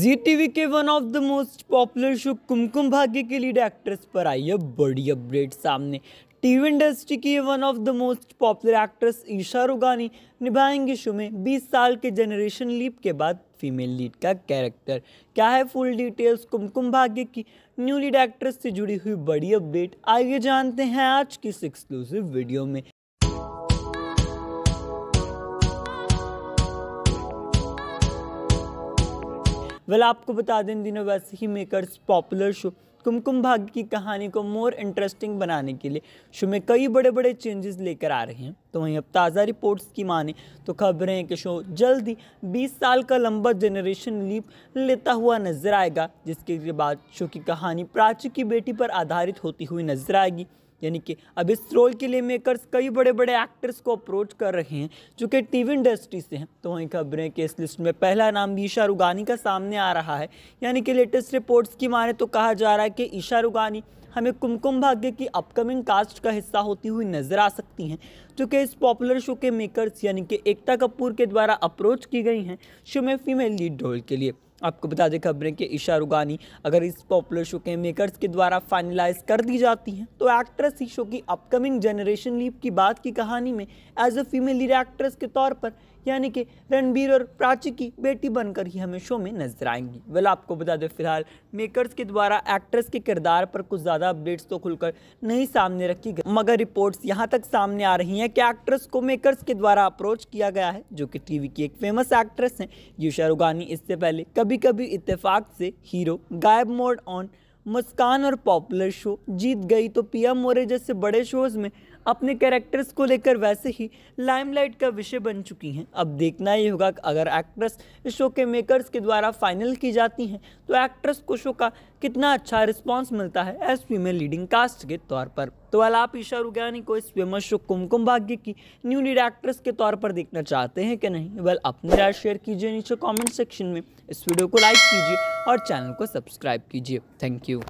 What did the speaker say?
जी वी के one of the most popular show Kumkum Bhagya के लीड एक्ट्रेस पर आई है बड़ी अपडेट सामने टीवी इंडस्ट्री की one of the most popular actress Isha Rugani निभाएंगे शो में 20 साल के जनरेशन लीप के बाद फीमेल लीड का कैरेक्टर क्या है फुल डिटेल्स कुमकुम भाग्य की न्यू लीड एक्ट्रेस से जुड़ी हुई बड़ी अपडेट आइए जानते हैं आज की इस एक्सक्लूसिव वीडियो में वेल आपको बता दें दिनों वैसे ही makers popular show Kumkum Bhagya की कहानी को मोर इंटरेस्टिंग बनाने के लिए शो में कई बड़े बड़े चेंजेस लेकर आ रहे हैं तो वहीं अब ताज़ा रिपोर्ट्स की माने तो खबरें हैं कि शो जल्द ही 20 साल का लंबा जनरेशन लीप लेता हुआ नजर आएगा जिसके बाद शो की कहानी प्राची की बेटी पर आधारित होती हुई नजर आएगी यानी कि अब इस रोल के लिए मेकर्स कई बड़े बड़े एक्टर्स को अप्रोच कर रहे हैं जो कि टी इंडस्ट्री से हैं तो वहीं खबरें कि इस लिस्ट में पहला नाम भी ईशा रुगानी का सामने आ रहा है यानी कि लेटेस्ट रिपोर्ट्स की माने तो कहा जा रहा है कि ईशा रुगानी हमें कुमकुम भाग्य की अपकमिंग कास्ट का हिस्सा होती हुई नजर आ सकती हैं जो कि इस पॉपुलर शो के मेकर्स यानी कि एकता कपूर के द्वारा अप्रोच की गई हैं शो में फीमेल लीड रोल के लिए आपको बता दें खबरें कि ईशा रुगानी अगर इस पॉपुलर शो के मेकर्स के द्वारा फाइनलाइज कर दी जाती हैं तो एक्ट्रेस इस शो की अपकमिंग जनरेशन लीप की बात की कहानी में as a female lead actress के तौर पर यानी कि रणबीर और प्राची की बेटी बनकर ही हमें शो में नजर आएंगी वेल आपको बता दें फिलहाल मेकर्स के द्वारा एक्ट्रेस के किरदार पर कुछ ज़्यादा अपडेट्स तो खुलकर नहीं सामने रखी गई मगर रिपोर्ट्स यहाँ तक सामने आ रही हैं कि एक्ट्रेस को मेकर्स के द्वारा अप्रोच किया गया है जो कि टी की एक फेमस एक्ट्रेस हैं यूशा रुगानी इससे पहले कभी कभी इतफाक से हीरो गायब मोड ऑन मुस्कान और पॉपुलर शो जीत गई तो पीएम मोरे जैसे बड़े शोज़ में अपने कैरेक्टर्स को लेकर वैसे ही लाइमलाइट का विषय बन चुकी हैं अब देखना ही होगा कि अगर एक्ट्रेस इस शो के मेकर्स के द्वारा फाइनल की जाती हैं तो एक्ट्रेस को शो का कितना अच्छा रिस्पॉन्स मिलता है एस फीमेल लीडिंग कास्ट के तौर पर तो अल आप ईशा रुगानी को इस फेमस शो कुमकुम भाग्य की न्यू लीड एक्ट्रेस के तौर पर देखना चाहते हैं कि नहीं वेल अपनी राय शेयर कीजिए नीचे कॉमेंट सेक्शन में इस वीडियो को लाइक कीजिए और चैनल को सब्सक्राइब कीजिए थैंक यू